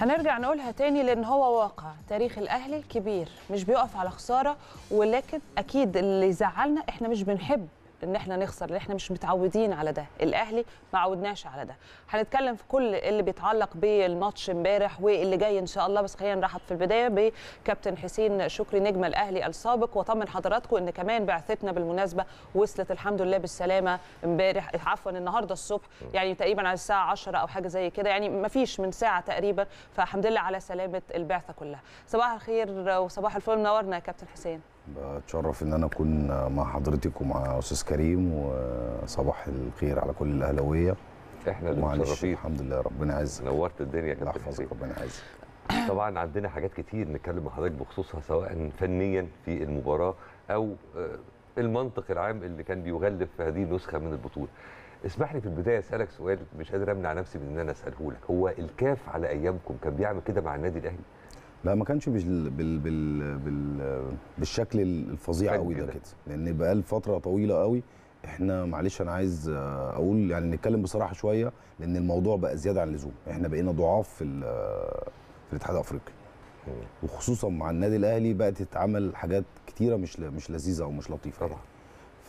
هنرجع نقولها تاني لان هو واقع تاريخ الاهلي كبير مش بيقف على خساره ولكن اكيد اللي زعلنا احنا مش بنحب ان احنا نخسر لان احنا مش متعودين على ده الاهلي ما عودناش على ده هنتكلم في كل اللي بيتعلق بالماتش امبارح واللي جاي ان شاء الله بس خلينا نرحب في البدايه بكابتن حسين شكري نجم الاهلي السابق واطمن حضراتكم ان كمان بعثتنا بالمناسبه وصلت الحمد لله بالسلامه امبارح عفوا النهارده الصبح يعني تقريبا على الساعه 10 او حاجه زي كده يعني ما فيش من ساعه تقريبا فالحمد لله على سلامه البعثه كلها صباح الخير وصباح الفل منورنا يا كابتن حسين بتشرف ان انا اكون مع حضرتك ومع استاذ كريم وصباح الخير على كل الاهلاويه احنا اللي الحمد لله ربنا يعزك نورت الدنيا يا كابتن ربنا يعزك طبعا عندنا حاجات كتير نتكلم مع حضرتك بخصوصها سواء فنيا في المباراه او آه، المنطق العام اللي كان بيغلف في هذه النسخه من البطوله اسمح لي في البدايه اسالك سؤال مش قادر امنع نفسي من ان انا اساله لك هو الكاف على ايامكم كان بيعمل كده مع النادي الاهلي لا ما كانش بال... بال... بال... بال... بالشكل الفظيع قوي ده كده لان بقى فتره طويله قوي احنا معلش انا عايز اقول يعني نتكلم بصراحه شويه لان الموضوع بقى زياده عن اللزوم احنا بقينا ضعاف في في الاتحاد الافريقي وخصوصا مع النادي الاهلي بقت تتعمل حاجات كتيره مش مش لذيذه او مش لطيفه يعني. طبعا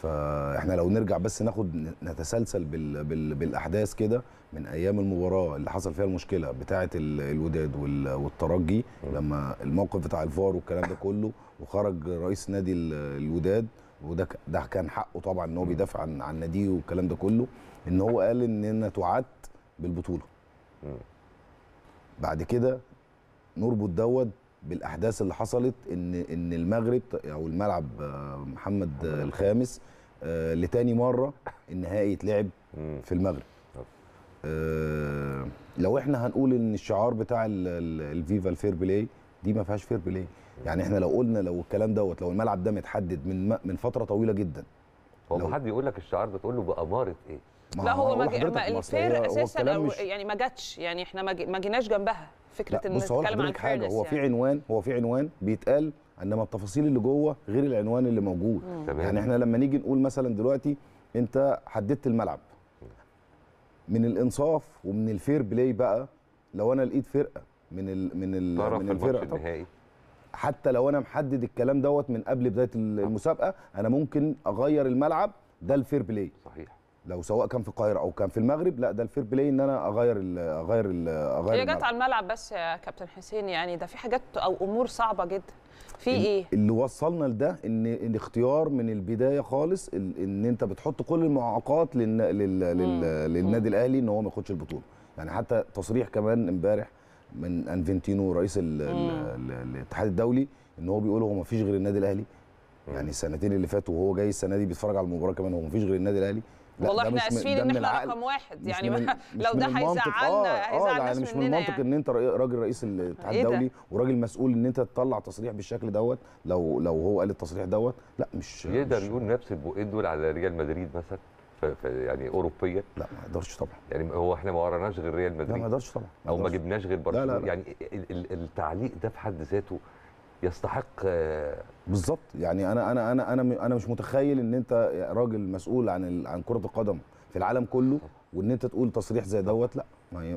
فاحنا لو نرجع بس ناخد نتسلسل بال بال بالاحداث كده من ايام المباراه اللي حصل فيها المشكله بتاعه الوداد والترجي لما الموقف بتاع الفار والكلام ده كله وخرج رئيس نادي الوداد وده ده كان حقه طبعا ان هو بيدافع عن عن ناديه والكلام ده كله ان هو قال اننا تعد بالبطوله بعد كده نربط دوت بالاحداث اللي حصلت ان ان المغرب او الملعب آه، محمد الخامس آه، لتاني مره النهائي يتلعب في المغرب آه، لو احنا هنقول ان الشعار بتاع الفيفا الفير بلاي دي ما فيهاش فير بلاي يعني احنا لو قلنا لو الكلام دوت لو الملعب ده متحدد من من فتره طويله جدا هو ما حد يقول لك الشعار بتقول له باماره ايه لا هو ما الفير اساسا يعني ما جاتش يعني احنا ما جيناش جنبها فكره ان بص هقول لحضرتك حاجه هو يعني. في عنوان هو في عنوان بيتقال انما التفاصيل اللي جوه غير العنوان اللي موجود مم. يعني احنا لما نيجي نقول مثلا دلوقتي انت حددت الملعب من الانصاف ومن الفير بلاي بقى لو انا لقيت فرقه من الـ من الـ طرف من الفرقه النهائي حتى لو انا محدد الكلام دوت من قبل بدايه المسابقه انا ممكن اغير الملعب ده الفير بلاي صحيح لو سواء كان في القاهره او كان في المغرب لا ده الفير بلاي ان انا اغير الـ اغير الـ اغير هي جت على الملعب بس يا كابتن حسين يعني ده في حاجات او امور صعبه جدا في ايه اللي وصلنا لده ان الاختيار من البدايه خالص ان انت بتحط كل المعوقات للنادي الاهلي ان هو ما ياخدش البطوله يعني حتى تصريح كمان امبارح من انفنتينو رئيس الاتحاد الدولي ان هو بيقول هو ما فيش غير النادي الاهلي يعني السنتين اللي فاتوا وهو جاي السنه دي بيتفرج على المباراه كمان هو ما فيش غير النادي الاهلي والله احنا اسفين ان احنا رقم واحد يعني من لو ده هيزعلنا آه، آه، هيزعل يعني مش من المنطق يعني. ان انت راجل رئيس إيه الاتحاد الدولي إيه وراجل مسؤول ان انت تطلع تصريح بالشكل دوت لو لو هو قال التصريح دوت لا مش يقدر يقول نفس البقين دول على ريال مدريد مثلا يعني اوروبيا لا ما يقدرش طبعا يعني هو احنا ما وراناش غير ريال مدريد لا ما يقدرش طبعا ما او ما جبناش غير برشلونه يعني التعليق ده في حد ذاته يستحق آه، بالظبط يعني انا انا انا انا انا مش متخيل ان انت راجل مسؤول عن عن كره القدم في العالم كله وان انت تقول تصريح زي دوت لا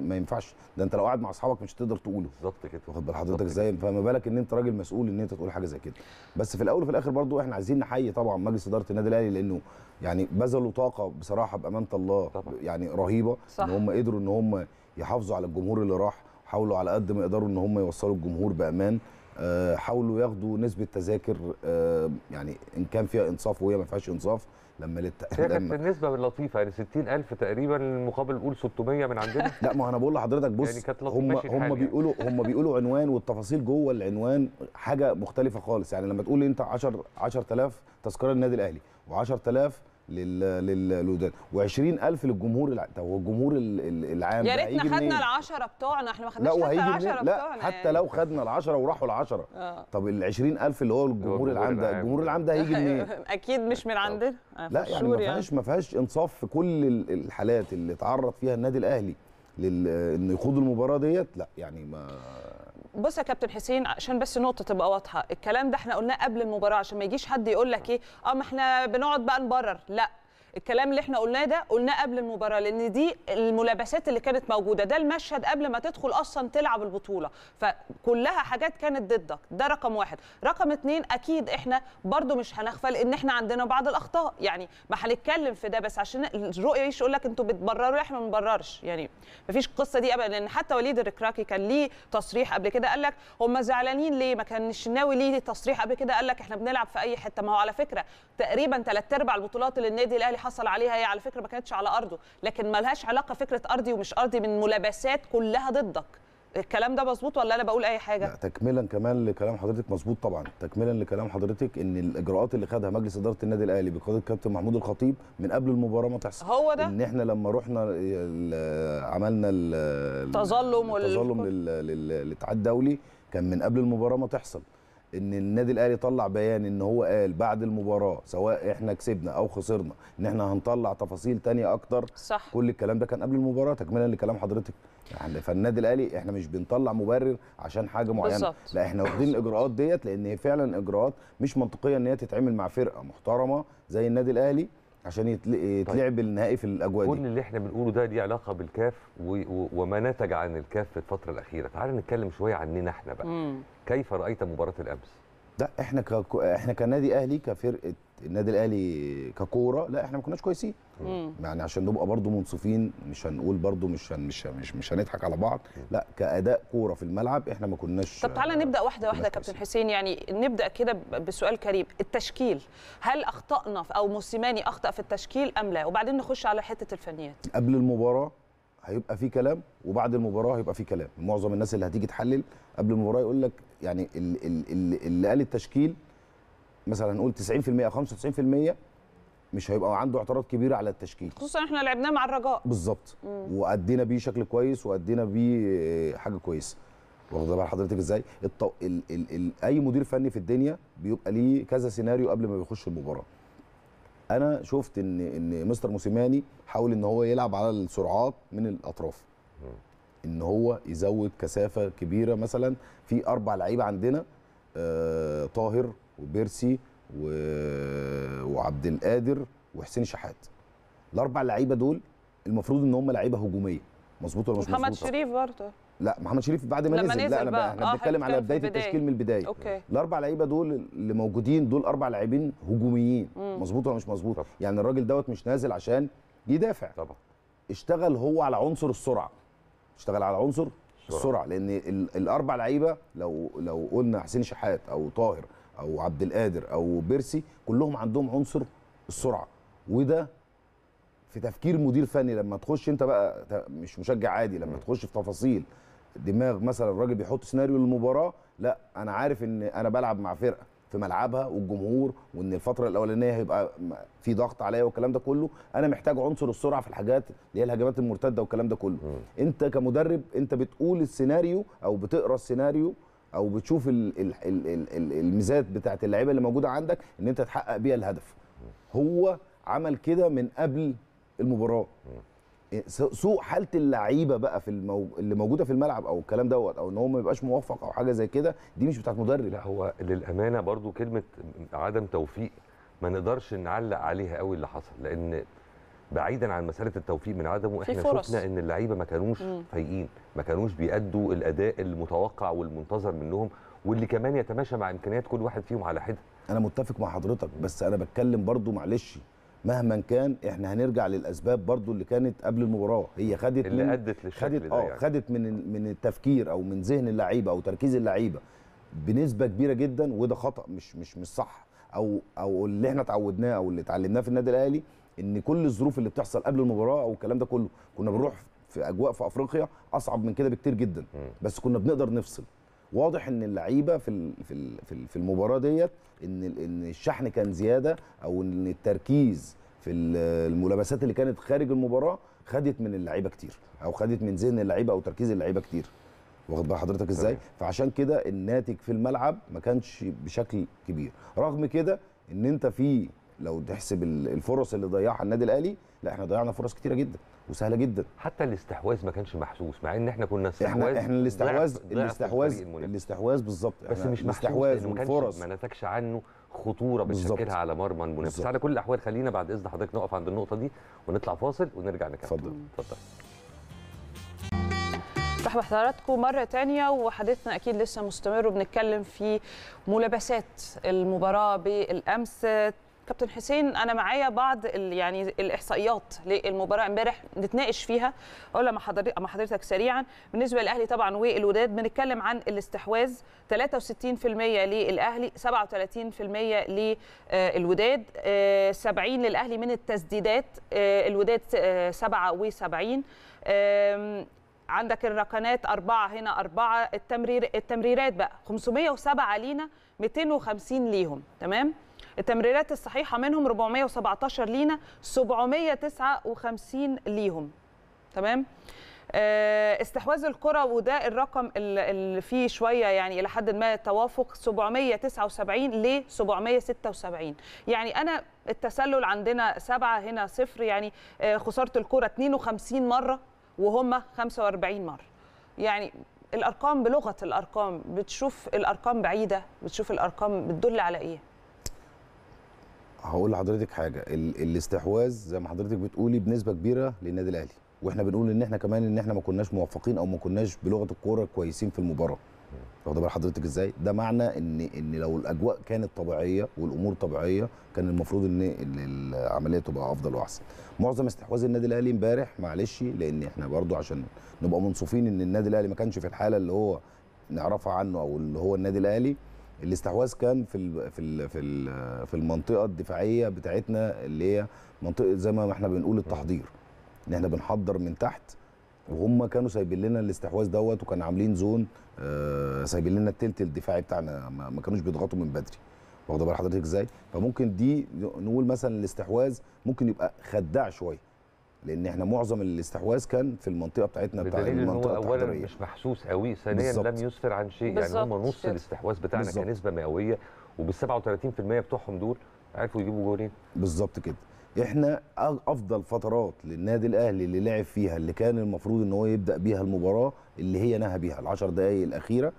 ما ينفعش ده انت لو قاعد مع اصحابك مش هتقدر تقوله بالظبط كده واخد بال حضرتك ازاي فما بالك ان انت راجل مسؤول ان انت تقول حاجه زي كده بس في الاول وفي الاخر برضو احنا عايزين نحيي طبعا مجلس اداره النادي الاهلي لانه يعني بذلوا طاقه بصراحه بامانه الله طبعا. يعني رهيبه صح. ان هم قدروا ان هم يحافظوا على الجمهور اللي راح حاولوا على قد ما يقدروا ان هم يوصلوا الجمهور بامان آه، حاولوا ياخدوا نسبه تذاكر آه، يعني ان كان فيها انصاف وهي ما فيهاش انصاف لما هي لما النسبه لطيفه يعني 60000 تقريبا المقابل نقول 600 من عندنا لا ما انا بقول لحضرتك بص يعني كانت هم هم يعني. بيقولوا هم بيقولوا عنوان والتفاصيل جوه العنوان حاجه مختلفه خالص يعني لما تقول انت 10 10000 تذكره النادي الاهلي و10000 للوداد و20000 للجمهور الع... طب هو الجمهور العام يا ريتنا خدنا ال10 بتوعنا احنا ما خدناش حتى ال10 بتوعنا لا يعني. حتى لو خدنا ال10 وراحوا ال10 آه. طب ال20000 اللي هو الجمهور العام ده الجمهور العام ده هيجي منين اكيد مش من عندنا آه، لا يعني ما يعني. فيهاش ما فيهاش انصاف في كل الحالات اللي تعرض فيها النادي الاهلي لل... انه يخوض المباراه ديت لا يعني ما بص يا كابتن حسين عشان بس نقطه تبقى واضحه الكلام ده احنا قلناه قبل المباراه عشان ما يجيش حد يقول لك ايه اه ما احنا بنقعد بقى نبرر لا الكلام اللي احنا قلناه ده قلناه قبل المباراه لان دي الملابسات اللي كانت موجوده ده المشهد قبل ما تدخل اصلا تلعب البطوله فكلها حاجات كانت ضدك ده رقم واحد رقم اثنين اكيد احنا برضو مش هنغفل ان احنا عندنا بعض الاخطاء يعني ما هنتكلم في ده بس عشان الرؤيه يقول لك انتوا بتبرروا احنا ما بنبررش يعني ما فيش القصه دي ابدا لان حتى وليد الركراكي كان ليه تصريح قبل كده قال لك هم زعلانين ليه ما كان الشناوي ليه تصريح قبل كده قال لك احنا بنلعب في اي حته ما هو على فكره تقريبا ثلاث ارباع البطولات اللي النادي الاهلي حصل عليها هي على فكره ما كانتش على ارضه لكن ملهاش علاقه فكره ارضي ومش ارضي من ملابسات كلها ضدك الكلام ده مظبوط ولا انا بقول اي حاجه لا تكملا كمان لكلام حضرتك مظبوط طبعا تكملا لكلام حضرتك ان الاجراءات اللي خدها مجلس اداره النادي الاهلي بقياده الكابتن محمود الخطيب من قبل المباراه ما تحصل هو ده ان احنا لما رحنا عملنا التظلم التظلم للاتحاد الدولي كان من قبل المباراه ما تحصل ان النادي الاهلي طلع بيان ان هو قال بعد المباراه سواء احنا كسبنا او خسرنا ان احنا هنطلع تفاصيل تانية اكتر صح. كل الكلام ده كان قبل المباراه تكملا لكلام حضرتك يعني فالنادي الاهلي احنا مش بنطلع مبرر عشان حاجه معينه بالزبط. لا احنا واخدين الاجراءات ديت لان هي فعلا اجراءات مش منطقيه ان هي تتعمل مع فرقه محترمه زي النادي الاهلي عشان طيب. يتلعب طيب. النهائي في الاجواء دي كل اللي احنا بنقوله ده ليه علاقه بالكاف وما نتج عن الكاف في الفتره الاخيره تعال نتكلم شويه عننا احنا بقى مم. كيف رايت مباراه الامس لا احنا ك... احنا كنادي اهلي كفرقه النادي الاهلي ككوره لا احنا ما كناش كويسين يعني عشان نبقى برضو منصفين مش هنقول برضو مش هن... مش مش مش هنضحك على بعض لا كاداء كوره في الملعب احنا ما كناش طب تعالى نبدا واحده واحده يا كابتن حسين يعني نبدا كده بسؤال كريم التشكيل هل اخطانا او موسيماني اخطا في التشكيل ام لا وبعدين نخش على حته الفنيات قبل المباراه هيبقى في كلام وبعد المباراه هيبقى في كلام معظم الناس اللي هتيجي تحلل قبل المباراه يقول لك يعني اللي قال التشكيل مثلا نقول 90% او 95% مش هيبقى عنده اعتراض كبير على التشكيل خصوصا احنا لعبناه مع الرجاء بالظبط وادينا بيه شكل كويس وادينا بيه حاجه كويسه واخد بال حضرتك ازاي الطو... ال... ال... ال... اي مدير فني في الدنيا بيبقى ليه كذا سيناريو قبل ما بيخش المباراه انا شفت ان ان مستر موسيماني حاول ان هو يلعب على السرعات من الاطراف ان هو يزود كثافه كبيره مثلا في اربع لعيبه عندنا آه، طاهر وبيرسي و... وعبد القادر وحسين شحات الاربع لعيبه دول المفروض ان هم لعيبه هجوميه مظبوط ولا مش مظبوط محمد شريف برضه لا محمد شريف بعد ما نزل, نزل لا انا بقى احنا آه بنتكلم على بدايه التشكيل من البدايه أوكي. الاربع لعيبه دول اللي موجودين دول اربع لاعبين هجوميين مظبوط ولا مش مظبوط يعني الراجل دوت مش نازل عشان يدافع طبعا اشتغل هو على عنصر السرعه اشتغل على عنصر السرعه, السرعة. لان الاربع لعيبه لو لو قلنا حسين شحات او طاهر او عبد القادر او بيرسي كلهم عندهم عنصر السرعه وده في تفكير مدير فني لما تخش انت بقى مش مشجع عادي لما تخش في تفاصيل دماغ مثلا الراجل بيحط سيناريو للمباراه لا انا عارف ان انا بلعب مع فرقه في ملعبها والجمهور وان الفتره الاولانيه هيبقى في ضغط عليا والكلام ده كله انا محتاج عنصر السرعه في الحاجات اللي هي الهجمات المرتده والكلام ده كله م. انت كمدرب انت بتقول السيناريو او بتقرا السيناريو او بتشوف الـ الـ الـ الـ الميزات بتاعه اللعيبه اللي موجوده عندك ان انت تحقق بيها الهدف هو عمل كده من قبل المباراه م. سوء حاله اللعيبه بقى في المو... اللي موجوده في الملعب او الكلام دوت او ان هو ما يبقاش موفق او حاجه زي كده دي مش بتاعت مدرب لا هو للامانه برضو كلمه عدم توفيق ما نقدرش نعلق عليها قوي اللي حصل لان بعيدا عن مساله التوفيق من عدمه احنا شفنا ان اللعيبه ما كانوش فايقين ما كانوش بيأدوا الاداء المتوقع والمنتظر منهم واللي كمان يتماشى مع امكانيات كل واحد فيهم على حده انا متفق مع حضرتك بس انا بتكلم برضو معلش مهما كان احنا هنرجع للاسباب برضو اللي كانت قبل المباراه هي خدت اللي من ادت للشكل ده آه، يعني. خدت من من التفكير او من ذهن اللعيبه او تركيز اللعيبه بنسبه كبيره جدا وده خطا مش مش مش صح او او اللي احنا اتعودناه او اللي اتعلمناه في النادي الاهلي ان كل الظروف اللي بتحصل قبل المباراه او الكلام ده كله كنا بنروح في اجواء في افريقيا اصعب من كده بكتير جدا بس كنا بنقدر نفصل واضح ان اللعيبه في في في المباراه ديت ان ان الشحن كان زياده او ان التركيز في الملابسات اللي كانت خارج المباراه خدت من اللعيبه كتير او خدت من ذهن اللعيبه او تركيز اللعيبه كتير واخد بال حضرتك ازاي فعشان كده الناتج في الملعب ما كانش بشكل كبير رغم كده ان انت في لو تحسب الفرص اللي ضيعها النادي الاهلي لا احنا ضيعنا فرص كتيره جدا وسهله جدا حتى الاستحواذ ما كانش محسوس مع ان احنا كنا استحواذ احنا, احنا الاستحواذ الاستحواذ الاستحواذ بالظبط بس مش الاستحواذ والفرص ما نتجش عنه خطوره بتشكلها على مرمى المنافس على كل الاحوال خلينا بعد اذن حضرتك نقف عند النقطه دي ونطلع فاصل ونرجع نكمل اتفضل اتفضل مرحبا بحضراتكم مرة تانية وحديثنا أكيد لسه مستمر وبنتكلم في ملابسات المباراة بالأمس كابتن حسين انا معايا بعض يعني الاحصائيات للمباراه امبارح نتناقش فيها اقول مع حضرتك مع حضرتك سريعا بالنسبه للاهلي طبعا والوداد بنتكلم عن الاستحواذ 63% للاهلي 37% للوداد 70 للاهلي من التسديدات آه، الوداد 77 آه، عندك الركنات أربعة هنا أربعة التمرير التمريرات بقى 507 لينا 250 ليهم تمام التمريرات الصحيحه منهم 417 لينا 759 ليهم تمام آه، استحواذ الكره وده الرقم اللي فيه شويه يعني الى حد ما توافق 779 ل 776 يعني انا التسلل عندنا سبعه هنا صفر يعني آه، خساره الكره 52 مره وهم 45 مره يعني الارقام بلغه الارقام بتشوف الارقام بعيده بتشوف الارقام بتدل على ايه هقول لحضرتك حاجه ال الاستحواذ زي ما حضرتك بتقولي بنسبه كبيره للنادي الاهلي واحنا بنقول ان احنا كمان ان احنا ما كناش موفقين او ما كناش بلغه الكوره كويسين في المباراه واخد بال حضرتك ازاي ده معنى ان ان لو الاجواء كانت طبيعيه والامور طبيعيه كان المفروض ان العمليه تبقى افضل واحسن معظم استحواذ النادي الاهلي امبارح معلش لان احنا برضو عشان نبقى منصفين ان النادي الاهلي ما كانش في الحاله اللي هو نعرفها عنه او اللي هو النادي الاهلي الاستحواذ كان في الـ في الـ في الـ في المنطقه الدفاعيه بتاعتنا اللي هي منطقه زي ما احنا بنقول التحضير ان احنا بنحضر من تحت وهم كانوا سايبين لنا الاستحواذ دوت وكان عاملين زون آه سايبين لنا التلت الدفاعي بتاعنا ما كانوش بيضغطوا من بدري واخد بال حضرتك ازاي فممكن دي نقول مثلا الاستحواذ ممكن يبقى خداع شويه لان احنا معظم الاستحواذ كان في المنطقه بتاعتنا بتاع المنطقه هو اولا مش محسوس قوي ثانيا لم يسفر عن شيء يعني هم نص الاستحواذ بتاعنا كنسبه مئويه وبال 37% بتوعهم دول عرفوا يجيبوا جولين بالظبط كده احنا افضل فترات للنادي الاهلي اللي لعب فيها اللي كان المفروض ان هو يبدا بيها المباراه اللي هي نهى بيها ال10 دقائق الاخيره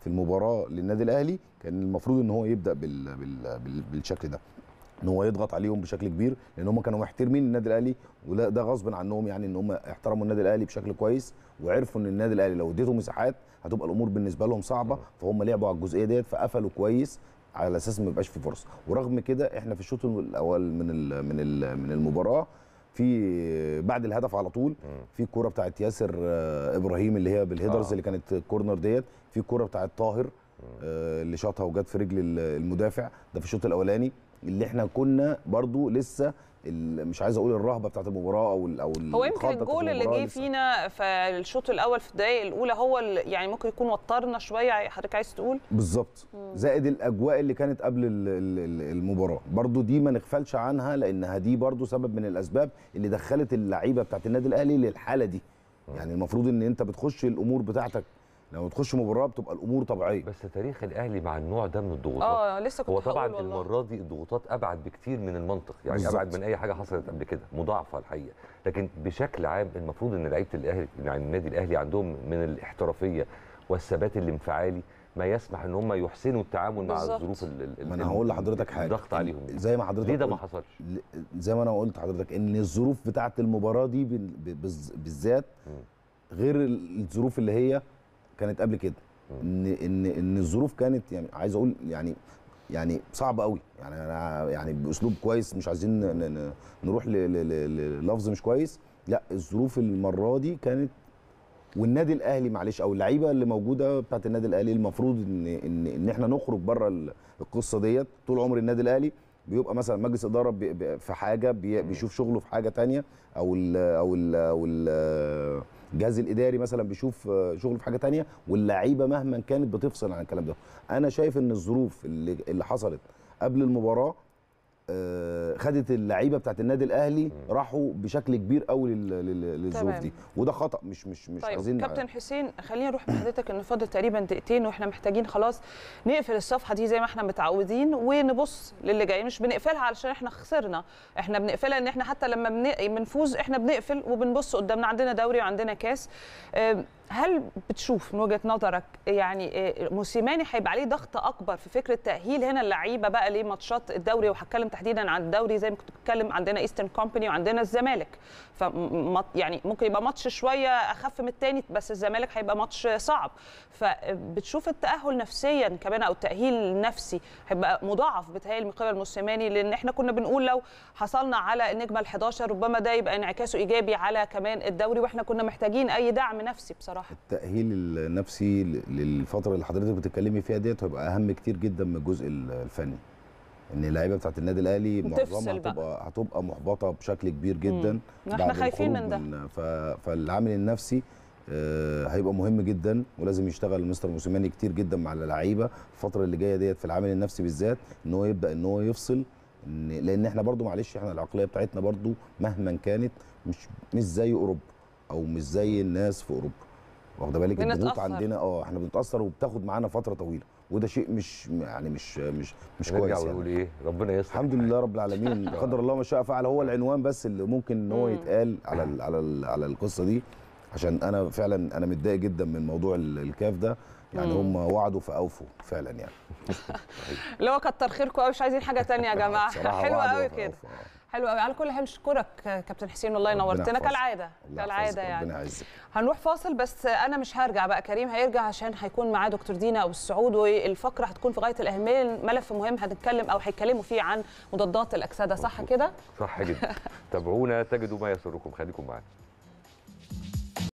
في المباراه للنادي الاهلي كان المفروض ان هو يبدا بال... بال... بال... بالشكل ده ان هو يضغط عليهم بشكل كبير لان هم كانوا محترمين النادي الاهلي وده ده غصب عنهم يعني ان هم احترموا النادي الاهلي بشكل كويس وعرفوا ان النادي الاهلي لو اديته مساحات هتبقى الامور بالنسبه لهم صعبه فهم لعبوا على الجزئيه ديت فقفلوا كويس على اساس ما يبقاش في فرصه ورغم كده احنا في الشوط الاول من الـ من الـ من المباراه في بعد الهدف على طول في الكوره بتاعت ياسر آه، ابراهيم اللي هي بالهيدرز آه. اللي كانت الكورنر ديت في الكوره بتاعت طاهر آه، اللي شاطها وجت في رجل المدافع ده في الشوط الاولاني اللي احنا كنا برضو لسه مش عايز اقول الرهبه بتاعت المباراه او او هو يمكن الجول اللي جه فينا في الشوط الاول في الدقائق الاولى هو يعني ممكن يكون وترنا شويه حضرتك عايز تقول بالظبط زائد الاجواء اللي كانت قبل المباراه برضو دي ما نغفلش عنها لانها دي برضو سبب من الاسباب اللي دخلت اللعيبه بتاعت النادي الاهلي للحاله دي آه. يعني المفروض ان انت بتخش الامور بتاعتك لما تخش مباراه بتبقى الامور طبيعيه بس تاريخ الاهلي مع النوع ده من الضغوطات اه لسه كنت هو طبعا المره دي الضغوطات ابعد بكتير من المنطق يعني بالزبط. ابعد من اي حاجه حصلت قبل كده مضاعفه الحقيقه لكن بشكل عام المفروض ان لعيبه الاهلي يعني النادي الاهلي عندهم من الاحترافيه والثبات الانفعالي ما يسمح ان هم يحسنوا التعامل بالزبط. مع الظروف ما انا هقول لحضرتك حاجه الضغط عليهم زي ما حضرتك ليه ده ما حصلش زي ما انا قلت لحضرتك ان الظروف بتاعه المباراه دي بالذات غير الظروف اللي هي كانت قبل كده ان ان ان الظروف كانت يعني عايز اقول يعني يعني صعب قوي يعني انا يعني باسلوب كويس مش عايزين نروح للفظ مش كويس لا الظروف المره دي كانت والنادي الاهلي معلش او اللعيبه اللي موجوده بتاعت النادي الاهلي المفروض ان ان ان احنا نخرج بره القصه ديت طول عمر النادي الاهلي بيبقى مثلا مجلس اداره في حاجه بيشوف شغله في حاجه تانية او ال او ال او ال الجهاز الاداري مثلا بيشوف آه، شغله في حاجه تانية واللعيبه مهما كانت بتفصل عن الكلام ده انا شايف ان الظروف اللي, اللي حصلت قبل المباراه آه، خدت اللعيبه بتاعت النادي الاهلي راحوا بشكل كبير قوي للظروف دي وده خطا مش مش مش طيب عايزين كابتن آه. حسين خلينا نروح لحضرتك انه ان فاضل تقريبا دقيقتين واحنا محتاجين خلاص نقفل الصفحه دي زي ما احنا متعودين ونبص للي جاي مش بنقفلها علشان احنا خسرنا احنا بنقفلها ان احنا حتى لما بنفوز احنا بنقفل وبنبص قدامنا عندنا دوري وعندنا كاس آه، هل بتشوف من وجهه نظرك يعني آه، موسيماني هيبقى عليه ضغط اكبر في فكره تاهيل هنا اللعيبه بقى لماتشات الدوري وهتكلم تحديدا عن الدوري زي ما كنت بتكلم عندنا ايسترن كومباني وعندنا الزمالك ف يعني ممكن يبقى ماتش شويه اخف من الثاني بس الزمالك هيبقى ماتش صعب فبتشوف التاهل نفسيا كمان او التاهيل النفسي هيبقى مضاعف بتهيألي من قبل موسيماني لان احنا كنا بنقول لو حصلنا على النجمه ال11 ربما ده يبقى انعكاسه ايجابي على كمان الدوري واحنا كنا محتاجين اي دعم نفسي بصراحه صح التاهيل النفسي للفتره اللي حضرتك بتتكلمي فيها ديت هيبقى اهم كتير جدا من الجزء الفني ان اللعيبه بتاعت النادي الاهلي معظمها هتبقى هتبقى محبطه بشكل كبير جدا احنا خايفين من ده من ف... فالعامل النفسي آه، هيبقى مهم جدا ولازم يشتغل مستر موسيماني كتير جدا مع اللعيبه الفتره اللي جايه ديت في العامل النفسي بالذات ان هو يبدا ان هو يفصل لان احنا برده معلش احنا العقليه بتاعتنا برده مهما كانت مش مش زي اوروبا او مش زي الناس في اوروبا واخده بالك الضغوط عندنا اه احنا بنتاثر وبتاخد معانا فتره طويله وده شيء مش يعني مش مش مش كويس يعني نقول ايه ربنا يستر الحمد لله رب العالمين قدر الله ما شاء فعل هو العنوان بس اللي ممكن ان هو يتقال على الـ على الـ على القصه دي عشان انا فعلا انا متضايق جدا من موضوع الكاف ده يعني هم وعدوا فاوفوا فعلا يعني اللي هو كتر خيركم قوي مش عايزين حاجه ثانيه يا جماعه حلوه قوي كده آه. حلو قوي على كل حال شكرك كابتن حسين والله نورتنا كالعاده كالعاده يعني هنروح فاصل بس انا مش هرجع بقى كريم هيرجع عشان هيكون معاه دكتور دينا ابو السعود والفقره هتكون في غايه الاهميه ملف مهم هنتكلم او هيتكلموا فيه عن مضادات الاكسده صح كده صح جدا تابعونا تجدوا ما يسركم خليكم معانا